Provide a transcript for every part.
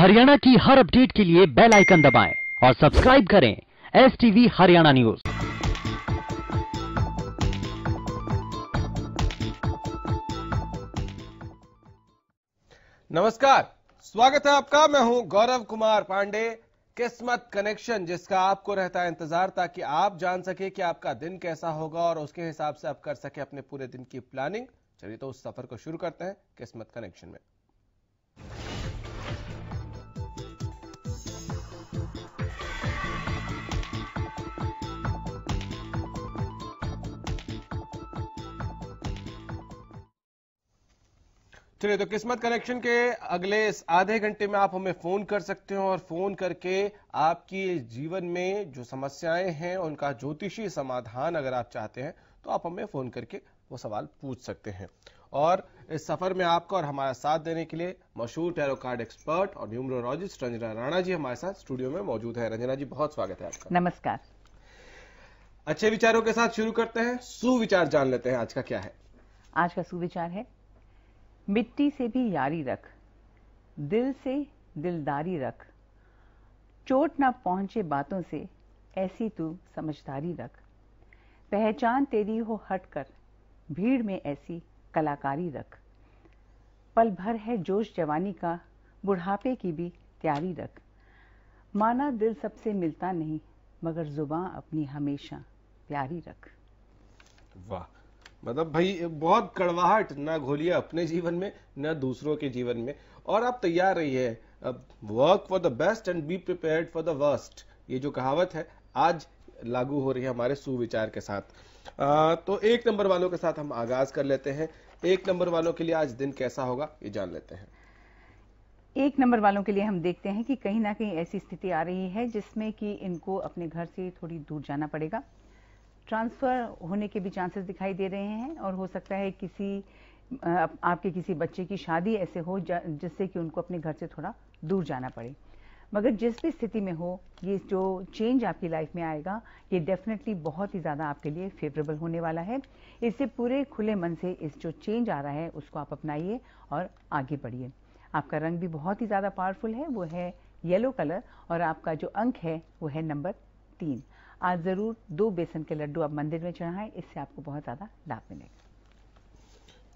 हरियाणा की हर अपडेट के लिए बेल आइकन दबाएं और सब्सक्राइब करें एस टीवी हरियाणा न्यूज नमस्कार स्वागत है आपका मैं हूं गौरव कुमार पांडे किस्मत कनेक्शन जिसका आपको रहता है इंतजार ताकि आप जान सके कि आपका दिन कैसा होगा और उसके हिसाब से आप कर सके अपने पूरे दिन की प्लानिंग चलिए तो उस सफर को शुरू करते हैं किस्मत कनेक्शन में चलिए तो किस्मत कनेक्शन के अगले इस आधे घंटे में आप हमें फोन कर सकते हो और फोन करके आपकी जीवन में जो समस्याएं हैं उनका ज्योतिषी समाधान अगर आप चाहते हैं तो आप हमें फोन करके वो सवाल पूछ सकते हैं और इस सफर में आपका और हमारा साथ देने के लिए मशहूर टेरो कार्ड एक्सपर्ट और न्यूमरोलॉजिस्ट रंजना राणा जी हमारे साथ स्टूडियो में मौजूद है रंजना जी बहुत स्वागत है आपका नमस्कार अच्छे विचारों के साथ शुरू करते हैं सुविचार जान लेते हैं आज का क्या है आज का सुविचार है मिट्टी से भी यारी रख दिल से दिलदारी रख चोट ना पहुंचे बातों से ऐसी तू समझदारी रख पहचान तेरी हो हटकर भीड़ में ऐसी कलाकारी रख पल भर है जोश जवानी का बुढ़ापे की भी तैयारी रख माना दिल सबसे मिलता नहीं मगर जुबा अपनी हमेशा प्यारी रख वाह मतलब भाई बहुत कड़वाहट ना घोलिए अपने जीवन में ना दूसरों के जीवन में और आप तैयार रहिए अब work for the best and be prepared for the worst ये जो कहावत है आज लागू हो रही है हमारे सुविचार के साथ आ, तो एक नंबर वालों के साथ हम आगाज कर लेते हैं एक नंबर वालों के लिए आज दिन कैसा होगा ये जान लेते हैं एक नंबर वालों के लिए हम देखते हैं कि कहीं ना कहीं ऐसी स्थिति आ रही है जिसमें कि इनको अपने घर से थोड़ी दूर जाना पड़ेगा ट्रांसफ़र होने के भी चांसेस दिखाई दे रहे हैं और हो सकता है किसी आप, आपके किसी बच्चे की शादी ऐसे हो जिससे कि उनको अपने घर से थोड़ा दूर जाना पड़े मगर जिस भी स्थिति में हो ये जो चेंज आपकी लाइफ में आएगा ये डेफिनेटली बहुत ही ज़्यादा आपके लिए फेवरेबल होने वाला है इससे पूरे खुले मन से इस जो चेंज आ रहा है उसको आप अपनाइए और आगे बढ़िए आपका रंग भी बहुत ही ज़्यादा पावरफुल है वो है येलो कलर और आपका जो अंक है वो है नंबर तीन आज ज़रूर दो बेसन के लड्डू आप मंदिर में चढ़ाएं इससे आपको बहुत ज़्यादा लाभ मिलेगा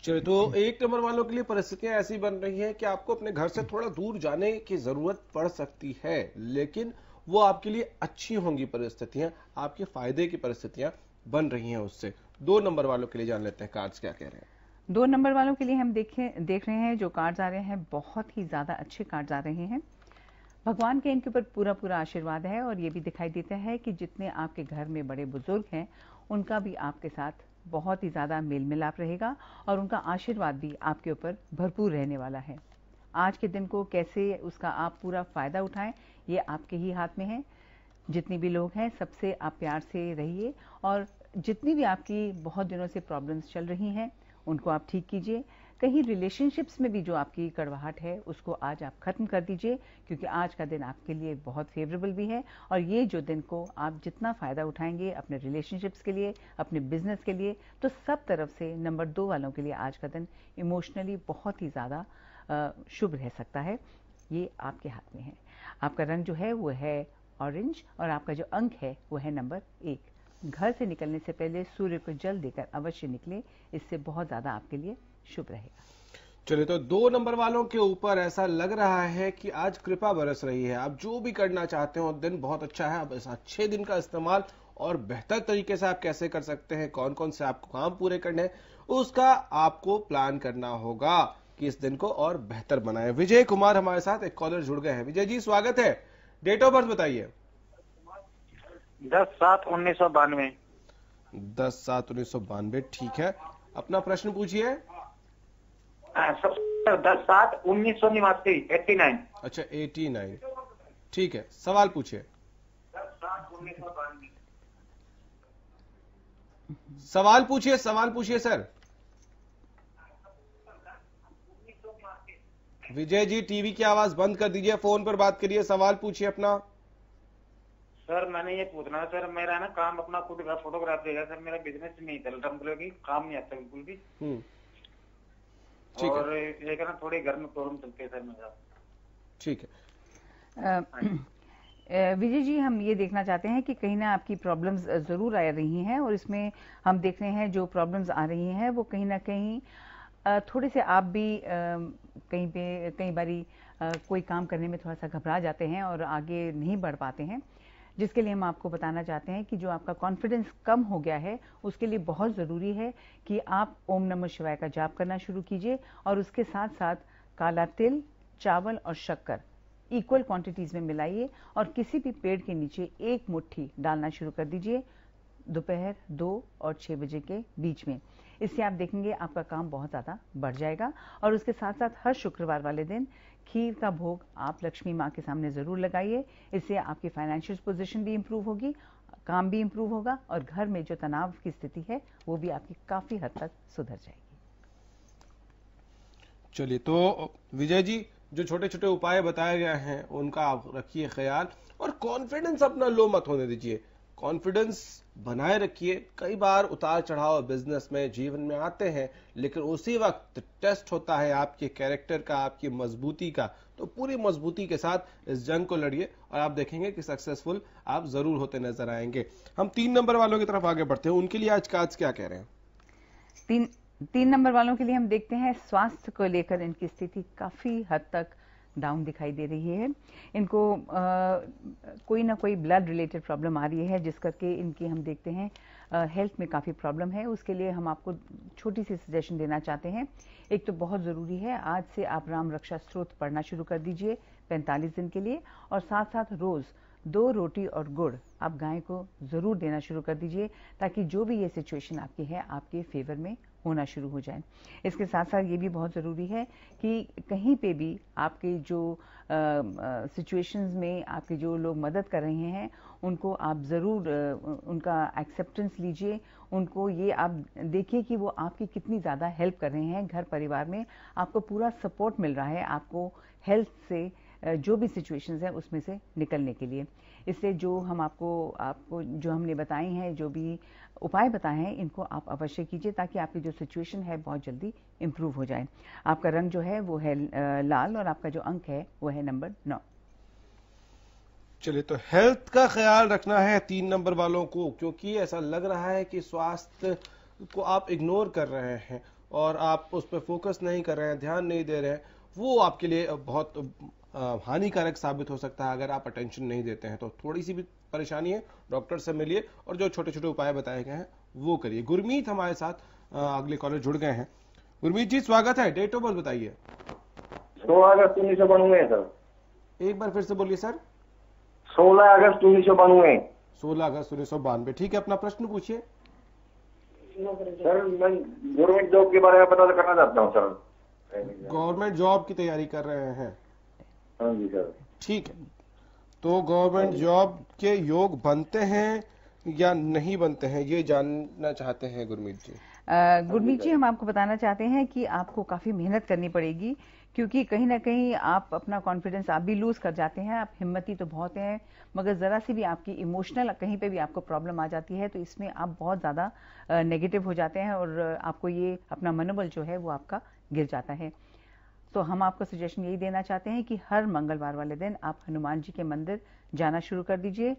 चलिए तो एक नंबर वालों के लिए परिस्थितियां ऐसी बन रही हैं कि आपको अपने घर से थोड़ा दूर जाने की जरूरत पड़ सकती है लेकिन वो आपके लिए अच्छी होंगी परिस्थितियां आपके फायदे की परिस्थितियां बन रही हैं उससे दो नंबर वालों के लिए जान लेते हैं कार्ड्स क्या कह रहे हैं दो नंबर वालों के लिए हम देखे देख रहे हैं जो कार्ड्स आ रहे हैं बहुत ही ज्यादा अच्छे कार्ड्स आ रहे हैं भगवान के इनके ऊपर पूरा पूरा आशीर्वाद है और ये भी दिखाई देता है कि जितने आपके घर में बड़े बुजुर्ग हैं उनका भी आपके साथ बहुत ही ज़्यादा मेल मिलाप रहेगा और उनका आशीर्वाद भी आपके ऊपर भरपूर रहने वाला है आज के दिन को कैसे उसका आप पूरा फ़ायदा उठाएं ये आपके ही हाथ में है जितने भी लोग हैं सबसे आप प्यार से रहिए और जितनी भी आपकी बहुत दिनों से प्रॉब्लम्स चल रही हैं उनको आप ठीक कीजिए कहीं रिलेशनशिप्स में भी जो आपकी कड़वाहट है उसको आज आप खत्म कर दीजिए क्योंकि आज का दिन आपके लिए बहुत फेवरेबल भी है और ये जो दिन को आप जितना फायदा उठाएंगे अपने रिलेशनशिप्स के लिए अपने बिजनेस के लिए तो सब तरफ से नंबर दो वालों के लिए आज का दिन इमोशनली बहुत ही ज़्यादा शुभ रह सकता है ये आपके हाथ में है आपका रंग जो है वो है ऑरेंज और आपका जो अंक है वो है नंबर एक घर से निकलने से पहले सूर्य को जल देकर अवश्य निकले इससे बहुत ज़्यादा आपके लिए शुभ रहेगा चलिए तो दो नंबर वालों के ऊपर ऐसा लग रहा है कि आज कृपा बरस रही है आप जो भी करना चाहते हो दिन बहुत अच्छा है आप इस अच्छे दिन का इस्तेमाल और बेहतर तरीके से आप कैसे कर सकते हैं कौन कौन से आपको काम पूरे करने उसका आपको प्लान करना होगा कि इस दिन को और बेहतर बनाए विजय कुमार हमारे साथ एक कॉलर जुड़ गए हैं विजय जी स्वागत है डेट ऑफ बर्थ बताइए दस सात उन्नीस सौ बानवे दस सात उन्नीस सौ बानवे ठीक है अपना प्रश्न पूछिए सात उन्नीस सौ निवासी एट्टी नाइन अच्छा एटी नाइन ठीक है सवाल पूछिए सवाल पूछिए सवाल पूछिए सर विजय जी टीवी की आवाज बंद कर दीजिए फोन पर बात करिए सवाल पूछिए अपना सर मैंने ये पूछना सर मेरा ना काम अपना खुद का फोटोग्राफी सर मेरा बिजनेस नहीं चल रहा मतलब काम नहीं आता बिल्कुल भी हम्म। ठीक थोड़ी प्रॉब्लम सर मेरा ठीक है विजय जी हम ये देखना चाहते हैं कि कहीं ना आपकी प्रॉब्लम्स ज़रूर आ रही हैं और इसमें हम देख रहे हैं जो प्रॉब्लम्स आ रही हैं वो कहीं ना कहीं थोड़े से आप भी कहीं पे कई बारी कोई काम करने में थोड़ा सा घबरा जाते हैं और आगे नहीं बढ़ पाते हैं जिसके लिए हम आपको बताना चाहते हैं कि जो आपका कॉन्फिडेंस कम हो गया है उसके लिए बहुत ज़रूरी है कि आप ओम नमः शिवाय का जाप करना शुरू कीजिए और उसके साथ साथ काला तिल चावल और शक्कर इक्वल क्वांटिटीज में मिलाइए और किसी भी पेड़ के नीचे एक मुट्ठी डालना शुरू कर दीजिए दोपहर दो और छह बजे के बीच में इससे आप देखेंगे आपका काम बहुत ज़्यादा बढ़ जाएगा और उसके साथ साथ हर शुक्रवार वाले दिन खीर का भोग आप लक्ष्मी माँ के सामने ज़रूर लगाइए इससे आपकी फाइनेंशियल पोजिशन भी इम्प्रूव होगी काम भी इम्प्रूव होगा और घर में जो तनाव की स्थिति है वो भी आपकी काफ़ी हद तक सुधर जाएगी चलिए तो विजय जी जो छोटे छोटे उपाय बताए गए हैं उनका आप रखिए ख्याल और कॉन्फिडेंस अपना लो मत होने दीजिए कॉन्फिडेंस बनाए रखिए कई बार उतार चढ़ाव बिजनेस में जीवन में आते हैं लेकिन उसी वक्त टेस्ट होता है आपके कैरेक्टर का आपकी मजबूती का तो पूरी मजबूती के साथ इस जंग को लड़िए और आप देखेंगे कि सक्सेसफुल आप जरूर होते नजर आएंगे हम तीन नंबर वालों की तरफ आगे बढ़ते हैं उनके लिए आज काज क्या कह रहे हैं तीन तीन नंबर वालों के लिए हम देखते हैं स्वास्थ्य को लेकर इनकी स्थिति काफी हद तक डाउन दिखाई दे रही है इनको आ, कोई ना कोई ब्लड रिलेटेड प्रॉब्लम आ रही है जिस करके इनकी हम देखते हैं हेल्थ में काफ़ी प्रॉब्लम है उसके लिए हम आपको छोटी सी सजेशन देना चाहते हैं एक तो बहुत ज़रूरी है आज से आप राम रक्षा स्रोत पढ़ना शुरू कर दीजिए पैंतालीस दिन के लिए और साथ साथ रोज़ दो रोटी और गुड़ आप गाय को ज़रूर देना शुरू कर दीजिए ताकि जो भी ये सिचुएशन आपकी है आपके फेवर में होना शुरू हो जाए इसके साथ साथ ये भी बहुत ज़रूरी है कि कहीं पे भी आपके जो सिचुएशंस में आपके जो लोग मदद कर रहे हैं उनको आप ज़रूर उनका एक्सेप्टेंस लीजिए उनको ये आप देखिए कि वो आपकी कितनी ज़्यादा हेल्प कर रहे हैं घर परिवार में आपको पूरा सपोर्ट मिल रहा है आपको हेल्थ से जो भी सिचुएशंस हैं उसमें से निकलने के लिए इससे जो हम आपको आपको जो हमने बताए हैं जो भी उपाय बताए हैं इनको आप अवश्य कीजिए ताकि आपकी जो सिचुएशन है बहुत जल्दी इम्प्रूव हो जाए आपका रंग जो है वो है लाल और आपका जो अंक है वो है नंबर नौ चलिए तो हेल्थ का ख्याल रखना है तीन नंबर वालों को क्योंकि ऐसा लग रहा है कि स्वास्थ्य को आप इग्नोर कर रहे हैं और आप उस पर फोकस नहीं कर रहे हैं ध्यान नहीं दे रहे हैं वो आपके लिए बहुत हानिकारक साबित हो सकता है अगर आप अटेंशन नहीं देते हैं तो थोड़ी सी भी परेशानी है डॉक्टर से मिलिए और जो छोटे छोटे उपाय बताए गए हैं वो करिए गुरमीत हमारे साथ अगले कॉलेज जुड़ गए हैं गुरमीत जी स्वागत है डेट ऑफ बर्थ बताइए सोलह अगस्त उन्नीस सौ बानवे सर एक बार फिर से बोलिए सर सोलह अगस्त उन्नीस सौ बानवे सोलह अगस्त उन्नीस सौ बानवे ठीक है अपना प्रश्न पूछिए सर मैं गवर्नमेंट जॉब के बारे में पता करना चाहता हूँ सर गवर्नमेंट जॉब की तैयारी कर रहे हैं हाँ जी सर ठीक है तो गवर्नमेंट हाँ जॉब के योग बनते हैं या नहीं बनते हैं ये जानना चाहते हैं गुरमीत जी गुरमीत जी हम आपको बताना चाहते हैं कि आपको काफी मेहनत करनी पड़ेगी क्योंकि कहीं ना कहीं आप अपना कॉन्फिडेंस आप भी लूज कर जाते हैं आप हिम्मती तो बहुत हैं मगर ज़रा सी भी आपकी इमोशनल कहीं पे भी आपको प्रॉब्लम आ जाती है तो इसमें आप बहुत ज़्यादा नेगेटिव हो जाते हैं और आपको ये अपना मनोबल जो है वो आपका गिर जाता है तो हम आपको सजेशन यही देना चाहते हैं कि हर मंगलवार वाले दिन आप हनुमान जी के मंदिर जाना शुरू कर दीजिए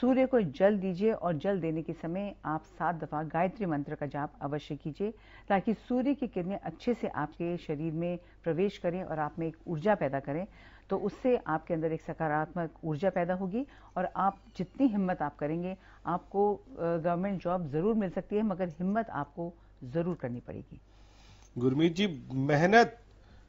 सूर्य को जल दीजिए और जल देने के समय आप सात दफा गायत्री मंत्र का जाप अवश्य कीजिए ताकि सूर्य की किरणें अच्छे से आपके शरीर में प्रवेश करें और आप में एक ऊर्जा पैदा करें तो उससे आपके अंदर एक सकारात्मक ऊर्जा पैदा होगी और आप जितनी हिम्मत आप करेंगे आपको गवर्नमेंट जॉब ज़रूर मिल सकती है मगर हिम्मत आपको ज़रूर करनी पड़ेगी गुरमीत जी मेहनत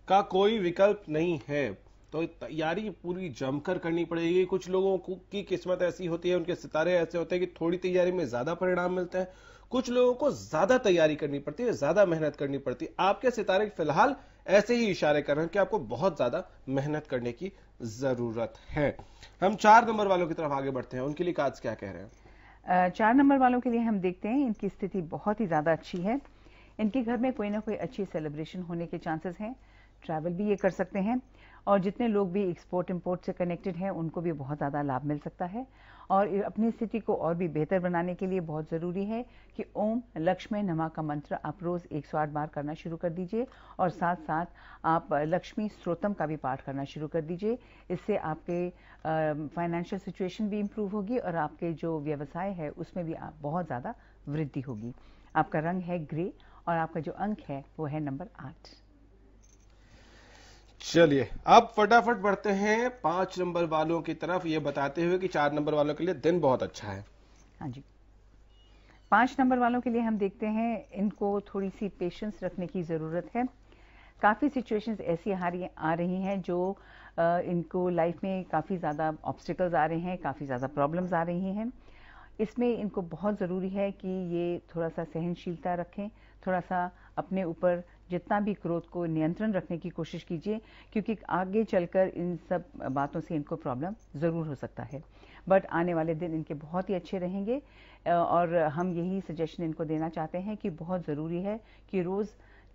का कोई विकल्प नहीं है तो तैयारी पूरी जमकर करनी पड़ेगी कुछ लोगों को की किस्मत ऐसी होती है उनके सितारे ऐसे होते हैं कि थोड़ी तैयारी में ज्यादा परिणाम मिलता है कुछ लोगों को ज्यादा तैयारी करनी पड़ती है ज्यादा मेहनत करनी पड़ती है आपके सितारे फिलहाल ऐसे ही इशारे कर रहे हैं कि आपको बहुत ज्यादा मेहनत करने की जरूरत है हम चार नंबर वालों की तरफ आगे बढ़ते हैं उनके लिए काज क्या कह रहे हैं चार नंबर वालों के लिए हम देखते हैं इनकी स्थिति बहुत ही ज्यादा अच्छी है इनके घर में कोई ना कोई अच्छी सेलिब्रेशन होने के चांसेस हैं ट्रैवल भी ये कर सकते हैं और जितने लोग भी एक्सपोर्ट इम्पोर्ट से कनेक्टेड हैं उनको भी बहुत ज़्यादा लाभ मिल सकता है और अपनी स्थिति को और भी बेहतर बनाने के लिए बहुत ज़रूरी है कि ओम लक्ष्मी नमा का मंत्र आप रोज़ एक सौ आठ बार करना शुरू कर दीजिए और साथ साथ आप लक्ष्मी स्रोतम का भी पाठ करना शुरू कर दीजिए इससे आपके फाइनेंशियल सिचुएशन भी इम्प्रूव होगी और आपके जो व्यवसाय है उसमें भी आप बहुत ज़्यादा वृद्धि होगी आपका रंग है ग्रे और आपका जो अंक है वो है नंबर आठ चलिए अब फटाफट बढ़ते हैं पांच नंबर वालों की तरफ ये बताते हुए कि चार नंबर वालों के लिए दिन बहुत अच्छा है हाँ जी पांच नंबर वालों के लिए हम देखते हैं इनको थोड़ी सी पेशेंस रखने की ज़रूरत है काफ़ी सिचुएशंस ऐसी आ रही हैं जो इनको लाइफ में काफ़ी ज़्यादा ऑब्स्टिकल्स आ रहे हैं काफ़ी ज़्यादा प्रॉब्लम्स आ रही हैं इसमें इनको बहुत ज़रूरी है कि ये थोड़ा सा सहनशीलता रखें थोड़ा सा अपने ऊपर जितना भी क्रोध को नियंत्रण रखने की कोशिश कीजिए क्योंकि आगे चलकर इन सब बातों से इनको प्रॉब्लम ज़रूर हो सकता है बट आने वाले दिन इनके बहुत ही अच्छे रहेंगे और हम यही सजेशन इनको देना चाहते हैं कि बहुत ज़रूरी है कि रोज़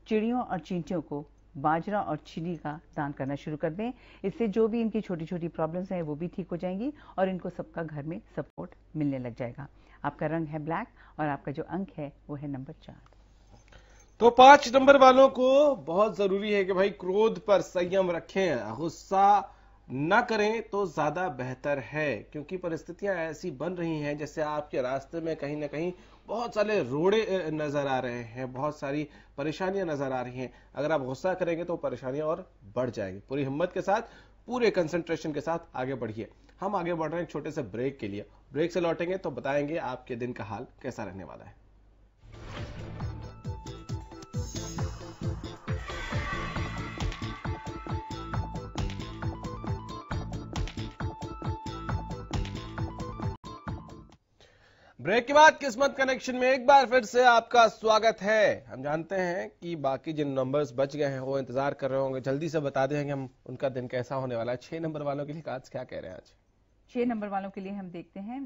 चिड़ियों और चींटियों को बाजरा और चीनी का दान करना शुरू कर दें इससे जो भी इनकी छोटी छोटी प्रॉब्लम्स हैं वो भी ठीक हो जाएंगी और इनको सबका घर में सपोर्ट मिलने लग जाएगा आपका रंग है ब्लैक और आपका जो अंक है वो है नंबर चार तो पांच नंबर वालों को बहुत जरूरी है कि भाई क्रोध पर संयम रखें गुस्सा ना करें तो ज्यादा बेहतर है क्योंकि परिस्थितियां ऐसी बन रही हैं जैसे आपके रास्ते में कहीं ना कहीं बहुत सारे रोड़े नज़र आ रहे हैं बहुत सारी परेशानियां नज़र आ रही हैं अगर आप गुस्सा करेंगे तो परेशानियां और बढ़ जाएंगी पूरी हिम्मत के साथ पूरे कंसंट्रेशन के साथ आगे बढ़िए हम आगे बढ़ रहे हैं छोटे से ब्रेक के लिए ब्रेक से लौटेंगे तो बताएंगे आपके दिन का हाल कैसा रहने वाला है ब्रेक के बाद किस्मत कनेक्शन में एक बार फिर से आपका स्वागत है हम जानते हैं कि बाकी जिन नंबर्स बच गए हैं वो इंतजार कर रहे होंगे जल्दी से बता दें कि हम उनका दिन कैसा होने वाला है छह नंबर वालों के लिए आज क्या कह रहे हैं आज छह नंबर वालों के लिए हम देखते हैं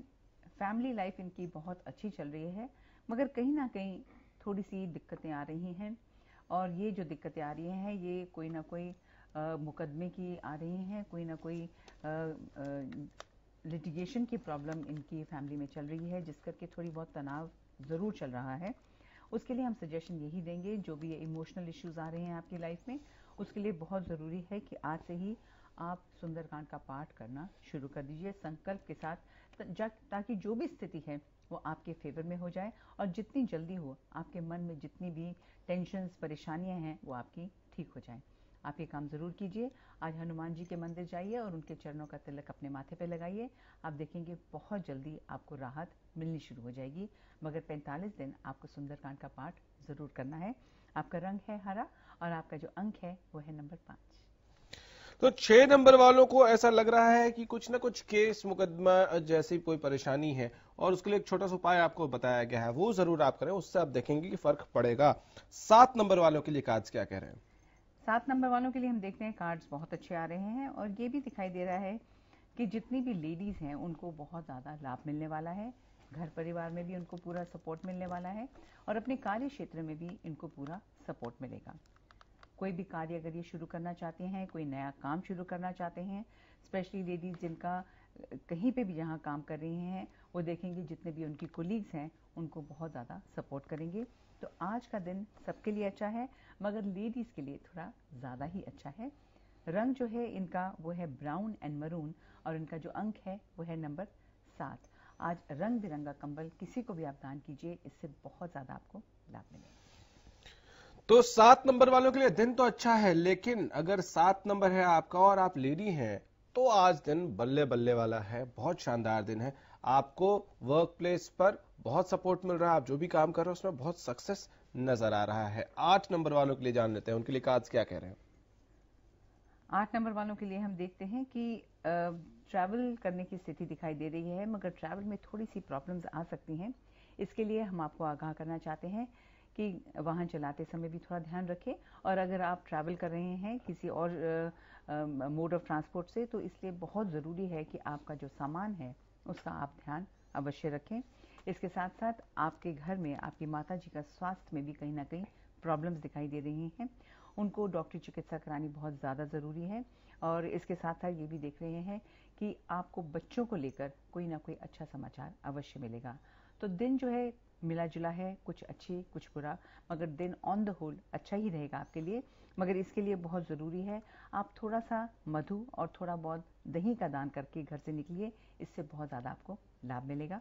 फैमिली लाइफ इनकी बहुत अच्छी चल रही है मगर कहीं ना कहीं थोड़ी सी दिक्कतें आ रही हैं और ये जो दिक्कतें आ रही हैं ये कोई ना कोई मुकदमे की आ रही हैं कोई ना कोई लिटिगेशन की प्रॉब्लम इनकी फैमिली में चल रही है जिस करके थोड़ी बहुत तनाव ज़रूर चल रहा है उसके लिए हम सजेशन यही देंगे जो भी ये इमोशनल इश्यूज आ रहे हैं आपकी लाइफ में उसके लिए बहुत ज़रूरी है कि आज से ही आप सुंदरकांड का पाठ करना शुरू कर दीजिए संकल्प के साथ ताकि जो भी स्थिति है वो आपके फेवर में हो जाए और जितनी जल्दी हो आपके मन में जितनी भी टेंशन परेशानियां हैं वो आपकी ठीक हो जाए आप ये काम ज़रूर कीजिए आज हनुमान जी के मंदिर जाइए और उनके चरणों का तिलक अपने माथे पे लगाइए आप देखेंगे बहुत जल्दी आपको राहत मिलनी शुरू हो जाएगी मगर 45 दिन आपको सुंदरकांड का पाठ ज़रूर करना है आपका रंग है हरा और आपका जो अंक है वो है नंबर पांच तो छह नंबर वालों को ऐसा लग रहा है कि कुछ ना कुछ केस मुकदमा जैसी कोई परेशानी है और उसके लिए एक छोटा सा उपाय आपको बताया गया है वो जरूर आप करें उससे आप देखेंगे कि फर्क पड़ेगा सात नंबर वालों के लिए काज क्या कह रहे हैं सात नंबर वालों के लिए हम देखते हैं कार्ड्स बहुत अच्छे आ रहे हैं और ये भी दिखाई दे रहा है कि जितनी भी लेडीज़ हैं उनको बहुत ज़्यादा लाभ मिलने वाला है घर परिवार में भी उनको पूरा सपोर्ट मिलने वाला है और अपने कार्य क्षेत्र में भी इनको पूरा सपोर्ट मिलेगा कोई भी कार्य अगर ये शुरू करना चाहते हैं कोई नया काम शुरू करना चाहते हैं स्पेशली लेडीज जिनका कहीं पे भी जहाँ काम कर रही हैं वो देखेंगे जितने भी उनकी कोलीग्स हैं उनको बहुत ज़्यादा सपोर्ट करेंगे तो आज का दिन सबके लिए अच्छा है मगर लेडीज़ के लिए थोड़ा ज़्यादा ही अच्छा है रंग जो है इनका वो है ब्राउन एंड मरून और इनका जो अंक है वो है नंबर सात आज रंग बिरंगा कंबल किसी को भी आप दान कीजिए इससे बहुत ज़्यादा आपको लाभ मिलेगा तो सात नंबर वालों के लिए दिन तो अच्छा है लेकिन अगर सात नंबर है आपका और आप लेडी हैं तो आज दिन बल्ले बल्ले वाला है बहुत शानदार दिन है आपको वर्क प्लेस पर बहुत सपोर्ट मिल रहा है आप जो भी काम कर रहे हो उसमें बहुत सक्सेस नजर आ रहा है आठ नंबर वालों के लिए जान लेते हैं उनके लिए कार्ड क्या कह रहे हैं आठ नंबर वालों के लिए हम देखते हैं कि ट्रैवल करने की स्थिति दिखाई दे रही है मगर ट्रैवल में थोड़ी सी प्रॉब्लम्स आ सकती हैं इसके लिए हम आपको आगाह करना चाहते हैं कि वाहन चलाते समय भी थोड़ा ध्यान रखें और अगर आप ट्रैवल कर रहे हैं किसी और मोड ऑफ ट्रांसपोर्ट से तो इसलिए बहुत ज़रूरी है कि आपका जो सामान है उसका आप ध्यान अवश्य रखें इसके साथ साथ आपके घर में आपकी माता जी का स्वास्थ्य में भी कहीं ना कहीं प्रॉब्लम्स दिखाई दे रही हैं उनको डॉक्टरी चिकित्सा करानी बहुत ज़्यादा ज़रूरी है और इसके साथ साथ ये भी देख रहे हैं कि आपको बच्चों को लेकर कोई ना कोई अच्छा समाचार अवश्य मिलेगा तो दिन जो है मिला जुला है कुछ अच्छी कुछ बुरा मगर दिन ऑन द होल अच्छा ही रहेगा आपके लिए मगर इसके लिए बहुत ज़रूरी है आप थोड़ा सा मधु और थोड़ा बहुत दही का दान करके घर से निकलिए इससे बहुत ज़्यादा आपको लाभ मिलेगा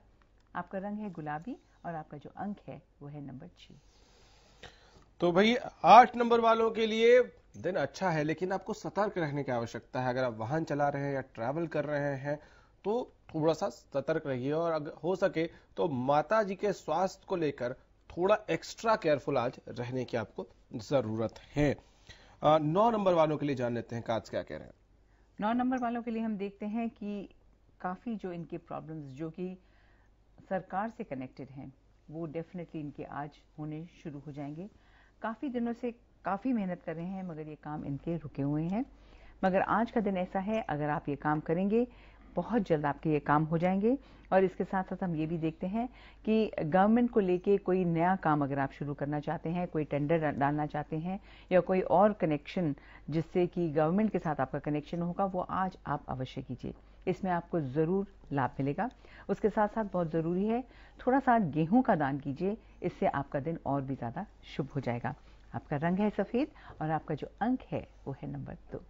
आपका रंग है गुलाबी और आपका जो अंक है वो है नंबर छह तो भाई आठ नंबर वालों के लिए दिन अच्छा है लेकिन आपको सतर्क रहने की आवश्यकता है अगर आप वाहन चला रहे हैं या ट्रैवल कर रहे हैं तो थोड़ा सा सतर्क रहिए और अगर हो सके तो माता जी के स्वास्थ्य को लेकर थोड़ा एक्स्ट्रा केयरफुल आज रहने की आपको जरूरत है नौ नंबर वालों के लिए जान लेते हैं काज क्या कह रहे हैं नौ नंबर वालों के लिए हम देखते हैं कि काफ़ी जो इनके प्रॉब्लम्स जो कि सरकार से कनेक्टेड हैं वो डेफिनेटली इनके आज होने शुरू हो जाएंगे काफ़ी दिनों से काफ़ी मेहनत कर रहे हैं मगर ये काम इनके रुके हुए हैं मगर आज का दिन ऐसा है अगर आप ये काम करेंगे बहुत जल्द आपके ये काम हो जाएंगे और इसके साथ साथ हम ये भी देखते हैं कि गवर्नमेंट को लेके कोई नया काम अगर आप शुरू करना चाहते हैं कोई टेंडर डालना चाहते हैं या कोई और कनेक्शन जिससे कि गवर्नमेंट के साथ आपका कनेक्शन होगा वो आज आप अवश्य कीजिए इसमें आपको ज़रूर लाभ मिलेगा उसके साथ साथ बहुत ज़रूरी है थोड़ा सा गेहूं का दान कीजिए इससे आपका दिन और भी ज़्यादा शुभ हो जाएगा आपका रंग है सफ़ेद और आपका जो अंक है वो है नंबर दो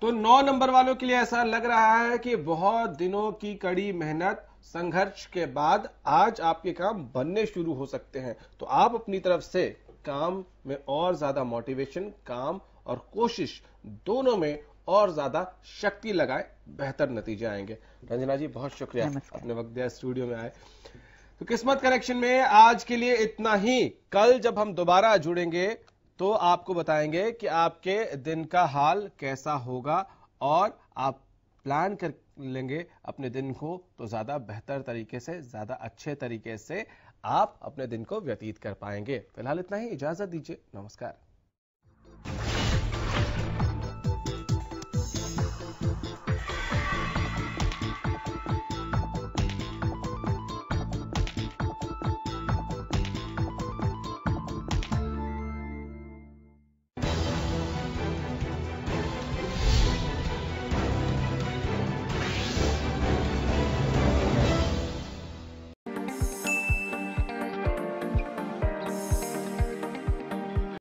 तो नौ नंबर वालों के लिए ऐसा लग रहा है कि बहुत दिनों की कड़ी मेहनत संघर्ष के बाद आज आपके काम बनने शुरू हो सकते हैं तो आप अपनी तरफ से काम में और ज्यादा मोटिवेशन काम और कोशिश दोनों में और ज्यादा शक्ति लगाए बेहतर नतीजे आएंगे रंजना जी बहुत शुक्रिया अपने वक्त दिया स्टूडियो में आए तो किस्मत कनेक्शन में आज के लिए इतना ही कल जब हम दोबारा जुड़ेंगे तो आपको बताएंगे कि आपके दिन का हाल कैसा होगा और आप प्लान कर लेंगे अपने दिन को तो ज्यादा बेहतर तरीके से ज्यादा अच्छे तरीके से आप अपने दिन को व्यतीत कर पाएंगे फिलहाल इतना ही इजाजत दीजिए नमस्कार